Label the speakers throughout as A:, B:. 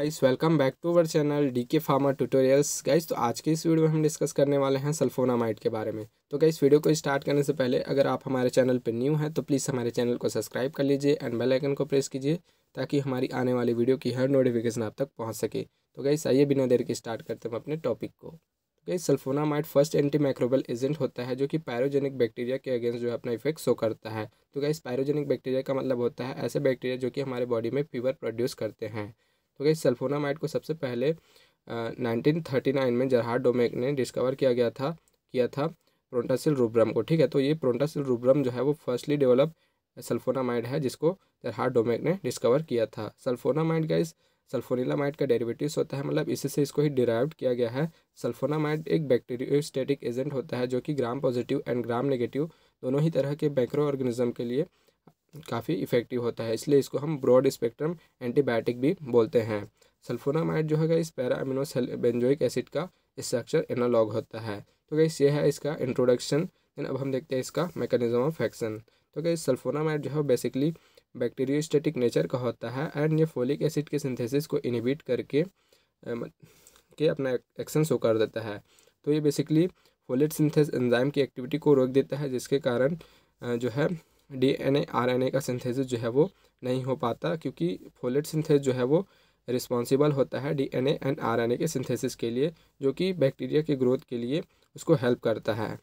A: guys welcome back to our channel D K pharma tutorials guys तो आज के इस वीडियो में हम डिस्कस करने वाले हैं सल्फोनामाइड के बारे में तो गाइस वीडियो को स्टार्ट करने से पहले अगर आप हमारे चैनल पर न्यू हैं तो प्लीज़ हमारे चैनल को सब्सक्राइब कर लीजिए एंड बेल आइकन को प्रेस कीजिए ताकि हमारी आने वाली वीडियो की हर नोटिफिकेशन आप तक पहुँच सके तो गाइस आइए बिना देर के स्टार्ट करते हैं अपने टॉपिक को तो guys sulphonamide first antimicrobial agent होता है जो कि पायरोजेनिक बैक्टीरिया के अगेंस्ट जो है अपना इफेक्ट शो करता है तो गाइस पायरोजेनिक बैक्टीरिया का मतलब होता है ऐसे बैक्टीरिया जो कि हमारे बॉडी में फीवर प्रोड्यूस करते हैं तो गई सल्फोनामाइड को सबसे पहले नाइनटीन थर्टी नाइन में जरहार्ड डोमेक ने डिस्कवर किया गया था किया था प्रोटासिल रूब्रम को ठीक है तो ये प्रोटासिल रूब्रम जो है वो फर्स्टली डेवलप सल्फोनामाइड है जिसको जरहार डोमेक ने डिस्कवर किया था सल्फोनामाइड इस सल्फोनिलामाइड का डेरिवेटिव्स होता है मतलब इसी से इसको ही डिराइव किया गया है सल्फोनामाइड एक बैक्टीरियोस्टेटिक एजेंट होता है जो कि gram positive and gram negative दोनों ही तरह के बैक्रो ऑर्गेनिज्म के लिए काफ़ी इफ़ेक्टिव होता है इसलिए इसको हम ब्रॉड स्पेक्ट्रम एंटीबायोटिक भी बोलते हैं सल्फोनामाइड जो है इस पैरा अमीनो बेंजोइक एसिड का स्ट्रक्चर एनालॉग होता है तो गई ये है इसका इंट्रोडक्शन देन अब हम देखते हैं इसका मैकेनिज्म ऑफ एक्शन तो गैस सल्फोनामाइड जो है बेसिकली बैक्टीरियोस्टेटिक नेचर का होता है एंड ये फोलिक एसिड के सिंथेसिस को इनिबिट करके के अपना एक्शन शो कर देता है तो ये बेसिकली फोलेट सिंथेस एंजाइम की एक्टिविटी को रोक देता है जिसके कारण जो है डीएनए आरएनए का सिंथेसिस जो है वो नहीं हो पाता क्योंकि फोलेट सिंथेस जो है वो रिस्पॉन्सिबल होता है डीएनए एंड आरएनए के सिंथेसिस के लिए जो कि बैक्टीरिया के ग्रोथ के लिए उसको हेल्प करता है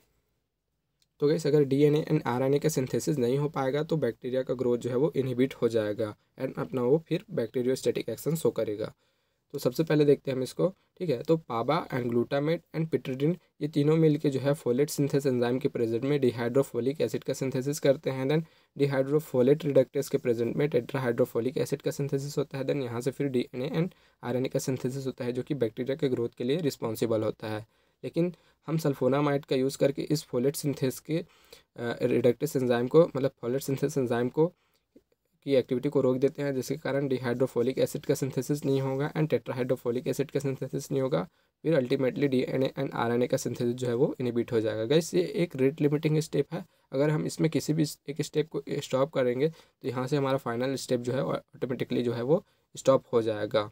A: तो गैस अगर डीएनए एंड आरएनए का सिंथेसिस नहीं हो पाएगा तो बैक्टीरिया का ग्रोथ जो है वो इनहिबिट हो जाएगा एंड अपना वो फिर बैक्टीरियो स्टेटिक एक्शन शो करेगा तो सबसे पहले देखते हैं हम इसको ठीक है तो PABA and glutamate and pteridine ये तीनों मिलके जो है फोलेट सिंथेस एंजाइम के प्रेजेंट में डिहाइड्रोफोलिक एसिड का सिंथेसिस करते हैं देन डिहाइड्रोफोलेट रिडक्टेस के प्रेजेंट में टेट्राहाइड्रोफोलिक एसिड का सिंथेसिस होता है देन यहाँ से फिर डीएनए एंड आरएनए का सिंथेसिस होता है जो कि बैक्टीरिया के ग्रोथ के लिए रिस्पॉन्सिबल होता है लेकिन हम सल्फोनामाइट का यूज़ करके इस फोलेट सिंथेस के रिडक्टिस एंजाइम को मतलब फोलेट सिंथेस एंजाइम को की एक्टिविटी को रोक देते हैं जिसके कारण डिहाइड्रोफोलिक एसिड का सिंथेसिस नहीं होगा एंड टेट्राहाइड्रोफोलिक एसिड का सिंथेसिस नहीं होगा फिर ultimately D N and R A का सिंथेसिस जो है वो इनिबिट हो जाएगा गैस ये एक रेट लिमिटिंग स्टेप है अगर हम इसमें किसी भी एक स्टेप को स्टॉप करेंगे तो यहाँ से हमारा फाइनल स्टेप जो है ऑटोमेटिकली जो है वो स्टॉप हो जाएगा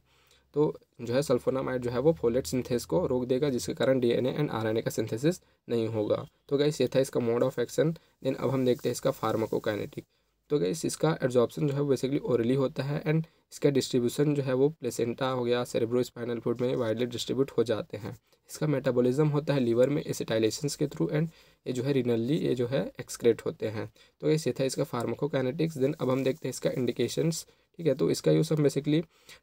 A: तो जो है सल्फोनामाइड जो है वो फोलेट सिंथेस को रोक देगा जिसके कारण डीएनए एंड आरएनए का सिंथेसिस नहीं होगा तो गैस ये था इसका मोड ऑफ एक्शन देन अब हम देखते हैं इसका फार्माकोकाइनेटिक तो गैस इसका एब्जॉर्प्शन जो है बेसिकली ओरली होता है एंड इसका डिस्ट्रीब्यूशन जो है वो प्लेसेंटा हो गया सेरेब्रो स्पाइनल फूड में वाइडली डिस्ट्रीब्यूट हो जाते हैं इसका मेटाबॉलिज्म होता है लीवर में एसिटाइलेशन के थ्रू एंड ये जो है रिनली ये जो है एक्सक्रेट होते हैं तो ये था इसका फार्माकोकाइनेटिक्स देन अब हम देखते हैं इसका इंडिकेशंस ठीक है तो इसका यूज़ हम basically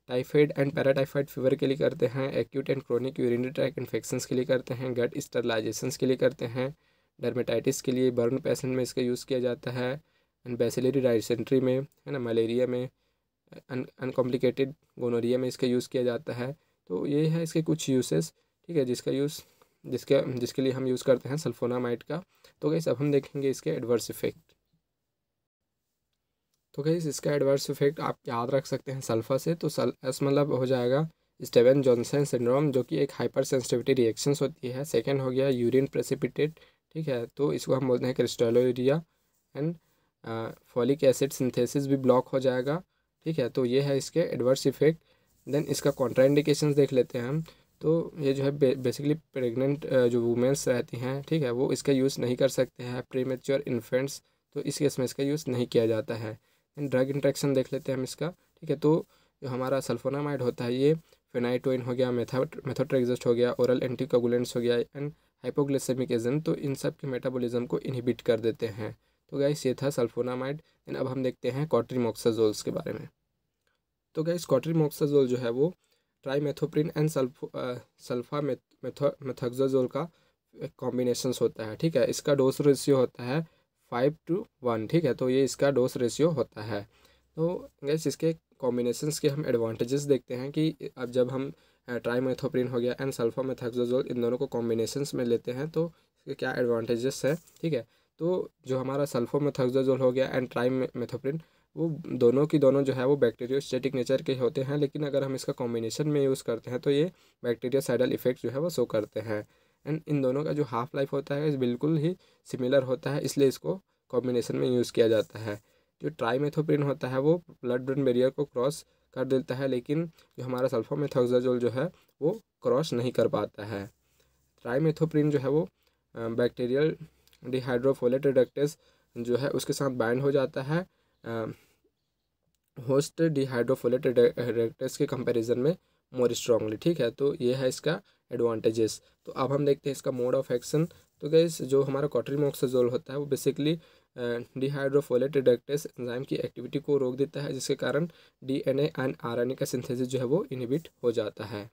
A: typhoid and paratyphoid fever के लिए करते हैं acute and chronic urinary tract infection के लिए करते हैं गट स्टरलाइजेशन के लिए करते हैं डर्मेटाइटिस के लिए बर्न पेशेंट में इसका यूज़ किया जाता है एंड बेसिलरी डाइसेंट्री में है ना मलेरिया में अनकॉम्प्लिकेटेड गोनोरिया में इसका यूज़ किया जाता है तो ये है इसके कुछ यूसेस ठीक है जिसका यूज़ जिसके जिसके लिए हम यूज़ करते हैं सल्फोनामाइट का तो गई अब हम देखेंगे इसके एडवर्स इफेक्ट तो गई इसका एडवर्स इफेक्ट आप याद रख सकते हैं सल्फा से तो सल एस मतलब हो जाएगा स्टेवन जॉनसन सिंड्रोम जो कि एक हाइपर सेंसिटिविटी रिएक्शंस होती है सेकेंड हो गया यूरिन प्रेसिपिटेट ठीक है तो इसको हम बोलते हैं crystalluria and folic acid synthesis भी ब्लॉक हो जाएगा ठीक है तो ये है इसके एडवर्स इफेक्ट देन इसका इंडिकेशन देख लेते हैं हम तो ये जो है बे, बेसिकली प्रेग्नेंट जो वुमेंस रहती हैं ठीक है वो इसका यूज़ नहीं कर सकते हैं प्री मेच्योर इन्फेंट्स तो इस केस में इसका यूज़ नहीं किया जाता है एंड ड्रग इंट्रैक्शन देख लेते हैं हम इसका ठीक है तो जो हमारा सल्फोनामाइड होता है ये फेनाइटोइन हो गया मेथा हो गया ओरल एंटीकोगुलेंट्स हो गया एंड हाइपोग्लिसेमिक एजेंट तो इन सब के मेटाबॉलिज्म को इनहिबिट कर देते हैं तो गैस ये था सल्फोनामाइड एंड अब हम देखते हैं कॉट्रीमोक्साजोल्स के बारे में तो गाइस कॉट्रीमोक्साजोल जो है वो trimethoprim and sulpho sulphamethoxazole का कॉम्बिनेशन होता है ठीक है इसका डोज रेशियो होता है फाइव टू वन ठीक है तो ये इसका डोज रेशियो होता है तो गैस इसके कॉम्बिनेशंस के हम एडवांटेजेस देखते हैं कि अब जब हम ट्राईमेथोप्रिन हो गया एंड सल्फा मेथोक्साजोल इन दोनों को कॉम्बिनेशन में लेते हैं तो इसके क्या एडवांटेजेस है ठीक है तो जो हमारा सल्फोमेथाक्साजोल हो गया एंड ट्राइम मेथोप्रिन वो दोनों की दोनों जो है वो बैक्टीरियोस्टेटिक नेचर के होते हैं लेकिन अगर हम इसका कॉम्बिनेशन में यूज़ करते हैं तो ये बैक्टीरियोसाइडल इफेक्ट जो है वो शो करते हैं एंड इन दोनों का जो हाफ़ लाइफ होता है बिल्कुल ही सिमिलर होता है इसलिए इसको कॉम्बिनेशन में यूज़ किया जाता है जो ट्राईमेथोप्रिन होता है वो ब्लड ब्रेन बेरियर को क्रॉस कर देता है लेकिन जो हमारा सल्फामेथोक्साजोल जो है वो क्रॉस नहीं कर पाता है ट्राईमेथोप्रिन जो है वो बैक्टीरियल डिहाइड्रोफोलेट रिडक्टेस जो है उसके साथ बाइंड हो जाता है होस्ट डिहाइड्रोफोलेट रिडक्टेस के कंपैरिजन में मोर स्ट्रांगली ठीक है तो ये है इसका एडवांटेजेस तो अब हम देखते हैं इसका मोड ऑफ एक्शन तो गैस जो हमारा कॉटरीमोक्साजोल होता है वो बेसिकली डिहाइड्रोफोलेट रिडक्टेस एंजाइम की एक्टिविटी को रोक देता है जिसके कारण डी एन एंड ए का सिंथेसिस जो है वो इनिबिट हो जाता है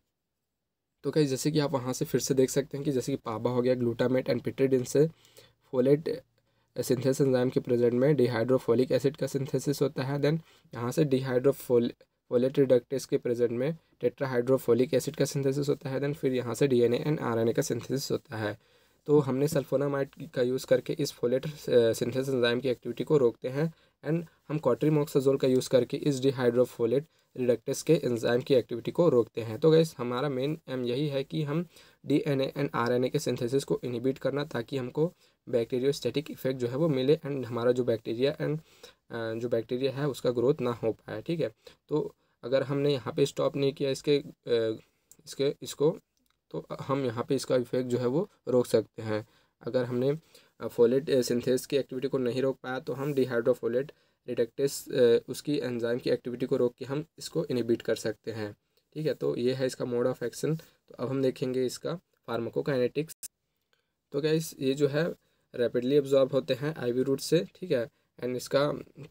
A: तो कहीं जैसे कि आप वहाँ से फिर से देख सकते हैं कि जैसे कि पाबा हो गया ग्लूटामेट एंड पिट्रेडिन से फोलेट सिंथेसिस एंजाइम के प्रेजेंट में डिहाइड्रोफोलिक एसिड का सिंथेसिस होता है देन यहाँ से डिहाइड्रोफोल फोलेट रिडक्टेस के प्रेजेंट में टेट्राहाइड्रोफोलिक एसिड का सिंथेसिस होता है देन फिर यहाँ से डीएनए एंड आरएनए का सिंथेसिस होता है तो हमने सल्फोनामाइड का यूज़ करके इस फोलेट सिंथेसिस एंजाइम की एक्टिविटी को रोकते हैं एंड हम कॉट्रीमोक्सोजोल का यूज़ करके इस डिहाइड्रोफोलेट रिडक्टेस के एंजाइम की एक्टिविटी को रोकते हैं तो गैस हमारा मेन एम यही है कि हम डीएनए एंड आरएनए के सिंथेसिस को इनहिबिट करना ताकि हमको बैक्टीरियो स्टैटिक इफेक्ट जो है वो मिले एंड हमारा जो बैक्टीरिया एंड जो बैक्टीरिया है उसका ग्रोथ ना हो पाए ठीक है तो अगर हमने यहाँ पे स्टॉप नहीं किया इसके इसके इसको तो हम यहाँ पे इसका इफेक्ट जो है वो रोक सकते हैं अगर हमने फोलेट सिंथेस की एक्टिविटी को नहीं रोक पाया तो हम डिहाइड्रोफोलेट रिडक्टेस उसकी एंजाइम की एक्टिविटी को रोक के हम इसको इनिबिट कर सकते हैं ठीक है तो ये है इसका मोड ऑफ एक्शन तो अब हम देखेंगे इसका फार्माकोकाइनेटिक्स तो क्या ये जो है रैपिडली एब्जॉर्ब होते हैं आईवी रूट से ठीक है एंड इसका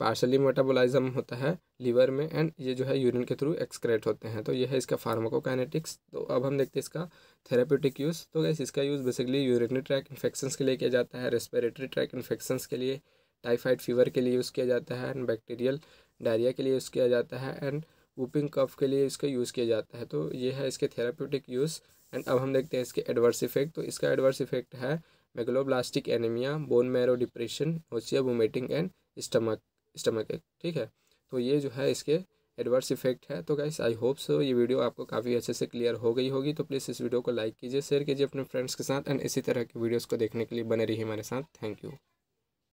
A: पार्शली मेटाबोलाइज्म होता है लीवर में एंड ये जो है यूरिन के थ्रू एक्सक्रेट होते हैं तो ये है इसका फार्माकोकाइनेटिक्स तो अब हम देखते हैं इसका थेरेप्यूटिक यूज़ तो गैस इसका use basically urinary tract infections के लिए किया जाता है रेस्पिरेटरी ट्रैक इन्फेक्शंस के लिए टाइफाइड फीवर के लिए यूज़ किया जाता है एंड बैक्टीरियल डायरिया के लिए यूज़ किया जाता है एंड वूपिंग कफ के लिए इसका यूज़ किया जाता है तो ये है इसके थेरापूटिक यूज़ एंड अब हम देखते हैं इसके एडवर्स इफेक्ट तो इसका एडवर्स इफेक्ट है megaloblastic anaemia bone marrow depression nausea vomiting and stomach stomach ache ठीक है तो ये जो है इसके एडवर्स इफेक्ट है तो गाइस आई होप सो ये वीडियो आपको काफ़ी अच्छे से क्लियर हो गई होगी तो प्लीज़ इस वीडियो को लाइक कीजिए शेयर कीजिए अपने फ्रेंड्स के साथ एंड इसी तरह के वीडियोज़ को देखने के लिए बने रही हमारे साथ थैंक यू